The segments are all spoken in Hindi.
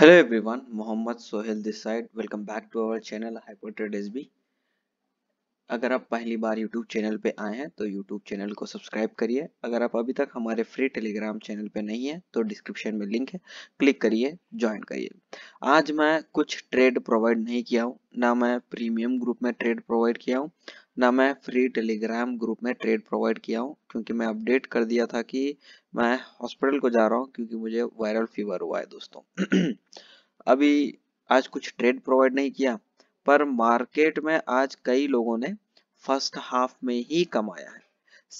hello everyone Mohammad Sohail this side welcome back to our channel Hypotrade S B अगर आप पहली बार यूट्यूब चैनल पे आए हैं तो यूट्यूब चैनल को सब्सक्राइब करिए अगर आप अभी तक हमारे फ्री टेलीग्राम चैनल पे नहीं तो है तो डिस्क्रिप्शन में लिंक है क्लिक करिए ज्वाइन करिए आज मैं कुछ ट्रेड प्रोवाइड नहीं किया हूँ ना मैं प्रीमियम ग्रुप में ट्रेड प्रोवाइड किया हूँ ना मैं फ्री टेलीग्राम ग्रुप में ट्रेड प्रोवाइड किया हूँ क्योंकि मैं अपडेट कर दिया था कि मैं हॉस्पिटल को जा रहा हूँ क्योंकि मुझे वायरल फीवर हुआ है दोस्तों अभी आज कुछ ट्रेड प्रोवाइड नहीं किया पर मार्केट में आज कई लोगों ने फर्स्ट हाफ में ही कमाया है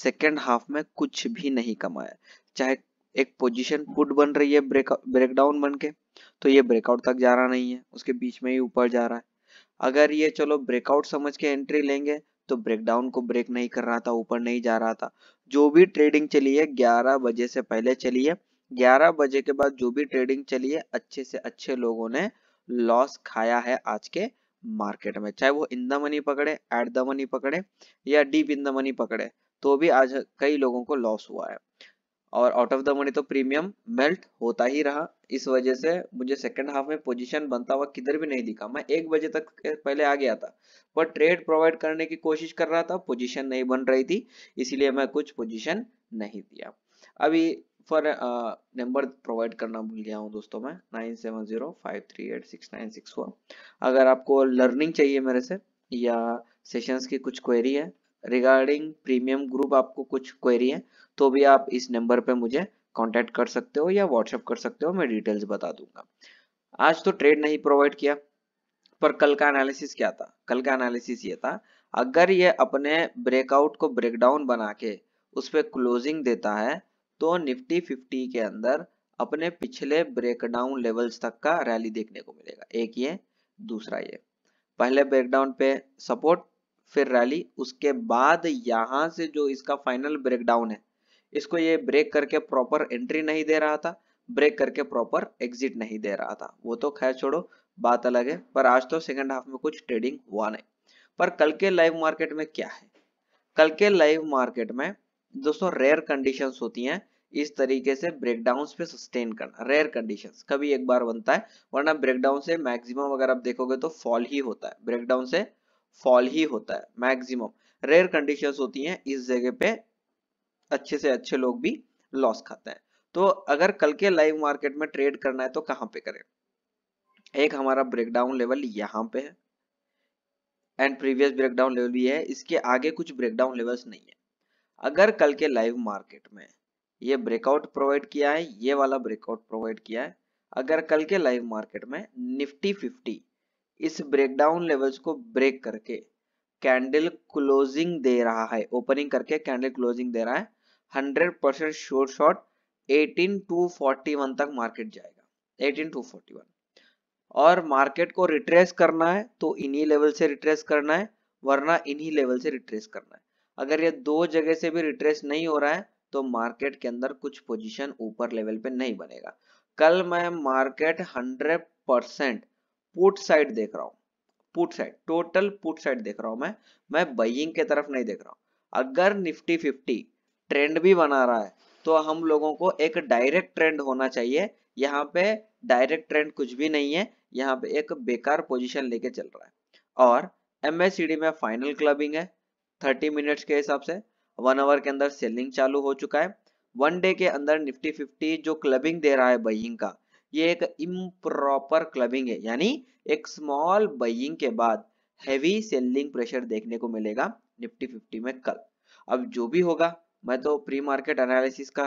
सेकेंड हाफ में कुछ भी नहीं कमाया चाहे एक पोजीशन पुट बन रही है ब्रेक ब्रेकडाउन बन के तो ये ब्रेकआउट तक जा रहा नहीं है उसके बीच में ही ऊपर जा रहा है अगर ये चलो ब्रेकआउट समझ के एंट्री लेंगे तो ब्रेकडाउन को ब्रेक नहीं कर रहा था ऊपर नहीं जा रहा था जो भी ट्रेडिंग चली है ग्यारह बजे से पहले चली है ग्यारह बजे के बाद जो भी ट्रेडिंग चली है अच्छे से अच्छे लोगों ने लॉस खाया है आज के मार्केट में चाहे वो इन द मनी पकड़े एट द मनी पकड़े या डीप इन द मनी पकड़े तो भी आज कई लोगों को लॉस हुआ है और आउट ऑफ द मनी तो प्रीमियम मेल्ट होता ही रहा इस वजह से मुझे सेकंड हाफ में पोजीशन बनता हुआ किधर भी नहीं दिखा मैं एक बजे तक पहले आ गया था पर ट्रेड प्रोवाइड करने की कोशिश कर रहा था पोजीशन नहीं बन रही थी इसीलिए मैं कुछ पोजीशन नहीं दिया अभी फॉर नंबर प्रोवाइड करना भूल गया हूँ दोस्तों मैं नाइन अगर आपको लर्निंग चाहिए मेरे से या सेशंस की कुछ क्वेरी है रिगार्डिंग प्रीमियम ग्रुप आपको कुछ क्वेरी है तो भी आप इस नंबर पे मुझे कांटेक्ट कर सकते हो या व्हाट्सएप कर सकते हो मैं डिटेल्स बता दूंगा आज तो ट्रेड नहीं प्रोवाइड किया पर कल का एनालिसिस क्या था कल का एनालिसिस ये था अगर ये अपने ब्रेकआउट को ब्रेकडाउन बना के उस पर क्लोजिंग देता है तो निफ्टी 50 के अंदर अपने पिछले ब्रेकडाउन लेवल्स तक का रैली देखने को मिलेगा एक ये दूसरा ये पहले ब्रेकडाउन पे सपोर्ट फिर रैली उसके बाद यहां से जो इसका फाइनल ब्रेकडाउन है इसको ये ब्रेक करके प्रॉपर एंट्री नहीं दे रहा था ब्रेक करके प्रॉपर एग्जिट नहीं दे रहा था वो तो खैर छोड़ो बात अलग है पर आज तो सेकंड हाफ में कुछ ट्रेडिंग हुआ नहीं पर कल के लाइव मार्केट में क्या है कल के लाइव मार्केट में दोस्तों रेयर कंडीशन होती है इस तरीके से ब्रेकडाउन पे सस्टेन करना रेयर कंडीशन कभी एक बार बनता है वरना ब्रेकडाउन से मैक्सिमम अगर आप देखोगे तो फॉल ही होता है ब्रेकडाउन से फॉल ही होता है मैक्सिमम रेयर कंडीशन होती हैं इस जगह पे अच्छे से अच्छे लोग भी लॉस खाते हैं तो अगर कल के लाइव मार्केट में ट्रेड करना है तो कहां पे करें एक हमारा ब्रेकडाउन लेवल यहां पे है एंड प्रीवियस ब्रेकडाउन लेवल भी है इसके आगे कुछ ब्रेकडाउन लेवल्स नहीं है अगर कल के लाइव मार्केट में ये ब्रेकआउट प्रोवाइड किया है ये वाला ब्रेकआउट प्रोवाइड किया है अगर कल के लाइव मार्केट में निफ्टी फिफ्टी इस ब्रेकडाउन लेवल्स को ब्रेक करके कैंडल क्लोजिंग दे रहा है ओपनिंग करके कैंडल क्लोजिंग दे रहा है 100 परसेंट शोर शॉर्ट एटीन टू 18241 तक मार्केट जाएगा 18241 और मार्केट को रिट्रेस करना है तो इन्हीं लेवल से रिट्रेस करना है वरना इन्हीं लेवल से रिट्रेस करना है अगर ये दो जगह से भी रिट्रेस नहीं हो रहा है तो मार्केट के अंदर कुछ पोजिशन ऊपर लेवल पे नहीं बनेगा कल मैं market hundred percent put side देख रहा हूँ put side total put side देख रहा हूँ मैं मैं बइंग के तरफ नहीं देख रहा हूँ अगर निफ्टी फिफ्टी ट्रेंड भी बना रहा है तो हम लोगों को एक डायरेक्ट ट्रेंड होना चाहिए यहाँ पे डायरेक्ट ट्रेंड कुछ भी नहीं है यहाँ पे एक बेकार पोजीशन लेके चल रहा है और एम में फाइनल क्लबिंग है थर्टी मिनट्स के हिसाब से वन आवर के अंदर सेलिंग चालू हो चुका है वन डे के अंदर निफ्टी 50 जो क्लबिंग दे रहा है बइंग का ये एक इम्प्रॉपर क्लबिंग है यानी एक स्मॉल बइंग के बाद हैवी सेलिंग प्रेशर देखने को मिलेगा निफ्टी फिफ्टी में कल अब जो भी होगा मैं तो प्री मार्केट एनालिसिस का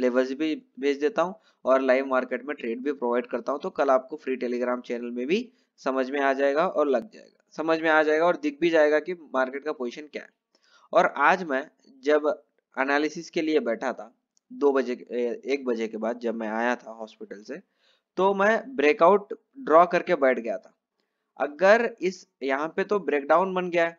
लेवल्स भी भेज देता हूँ और लाइव मार्केट में ट्रेड भी प्रोवाइड करता हूँ तो कल आपको फ्री टेलीग्राम चैनल में भी समझ में आ जाएगा और लग जाएगा समझ में आ जाएगा और दिख भी जाएगा कि मार्केट का पोजिशन क्या है और आज मैं जब एनालिसिस के लिए बैठा था दो बजे एक बजे के बाद जब मैं आया था हॉस्पिटल से तो मैं ब्रेकआउट ड्रॉ करके बैठ गया था अगर इस यहाँ पे तो ब्रेकडाउन बन गया है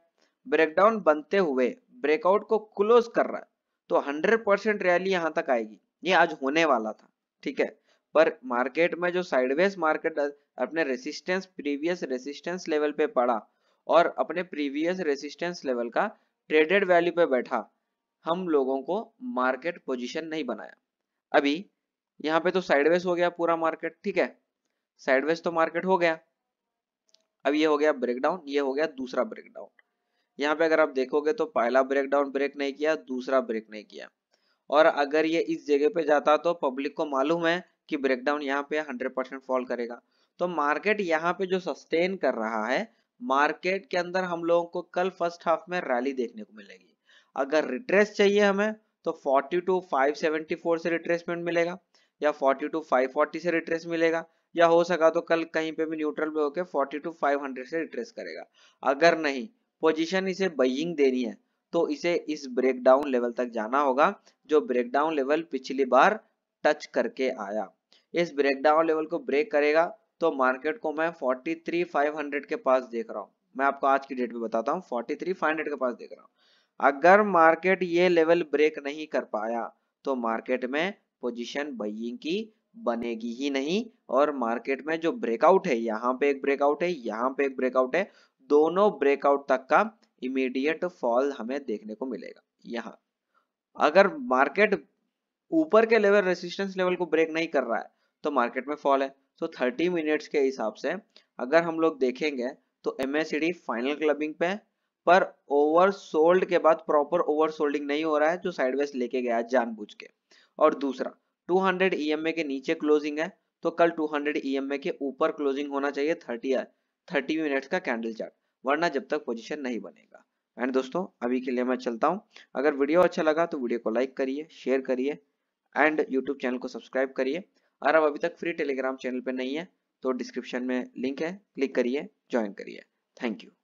ब्रेकडाउन बनते हुए ब्रेकआउट को क्लोज कर रहा है तो 100 परसेंट रैली यहाँ तक आएगी ये आज होने वाला था ठीक है पर मार्केट में जो साइडवेज मार्केट अपने रेसिस्टेंस प्रीवियस रेसिस्टेंस लेवल पे पड़ा और अपने प्रीवियस रेसिस्टेंस लेवल का ट्रेडेड वैल्यू पे बैठा हम लोगों को मार्केट पोजीशन नहीं बनाया अभी यहाँ पे तो साइडवेज हो गया पूरा मार्केट ठीक है साइडवेज तो मार्केट हो गया अब ये हो गया ब्रेकडाउन ये हो गया दूसरा ब्रेकडाउन यहाँ पे अगर आप देखोगे तो पहला ब्रेकडाउन ब्रेक नहीं किया दूसरा ब्रेक नहीं किया और अगर ये इस जगह पे जाता तो पब्लिक को मालूम है कि ब्रेकडाउन यहाँ पे 100 परसेंट फॉल करेगा तो मार्केट यहाँ पे जो सस्टेन कर रहा है मार्केट के अंदर हम लोगों को कल फर्स्ट हाफ में रैली देखने को मिलेगी अगर रिट्रेस चाहिए हमें तो 42 574 से रिट्रेसमेंट मिलेगा या 42 540 से रिट्रेस मिलेगा या हो सका तो कल कहीं पे भी न्यूट्रल में होके 42 500 से रिट्रेस करेगा अगर नहीं पोजीशन इसे बइंग देनी है तो इसे इस ब्रेकडाउन लेवल तक जाना होगा जो ब्रेकडाउन लेवल पिछली बार टच करके आया इस ब्रेकडाउन लेवल को ब्रेक करेगा तो मार्केट को मैं 43,500 के पास देख रहा हूँ मैं आपको आज की डेट में बताता हूँ 43,500 के पास देख रहा हूँ अगर मार्केट ये लेवल ब्रेक नहीं कर पाया तो मार्केट में पोजीशन बइंग की बनेगी ही नहीं और मार्केट में जो ब्रेकआउट है यहाँ पे एक ब्रेकआउट है यहाँ पे एक ब्रेकआउट है दोनों ब्रेकआउट तक का इमीडिएट फॉल हमें देखने को मिलेगा यहाँ अगर मार्केट ऊपर के लेवल रेसिस्टेंस लेवल को ब्रेक नहीं कर रहा है तो मार्केट में फॉल है तो 30 मिनट्स के हिसाब से अगर हम लोग देखेंगे तो एम फाइनल क्लबिंग पे पर ओवर सोल्ड के बाद प्रॉपर ओवर सोल्डिंग नहीं हो रहा है जो साइडवेज लेके गया जानबूझ के और दूसरा 200 हंड्रेड e के नीचे क्लोजिंग है तो कल 200 हंड्रेड e के ऊपर क्लोजिंग होना चाहिए 30 30 मिनट का कैंडल चार्ट वरना जब तक पोजीशन नहीं बनेगा एंड दोस्तों अभी के लिए मैं चलता हूँ अगर वीडियो अच्छा लगा तो वीडियो को लाइक करिए शेयर करिए एंड यूट्यूब चैनल को सब्सक्राइब करिए और अब अभी तक फ्री टेलीग्राम चैनल पर नहीं है तो डिस्क्रिप्शन में लिंक है क्लिक करिए ज्वाइन करिए थैंक यू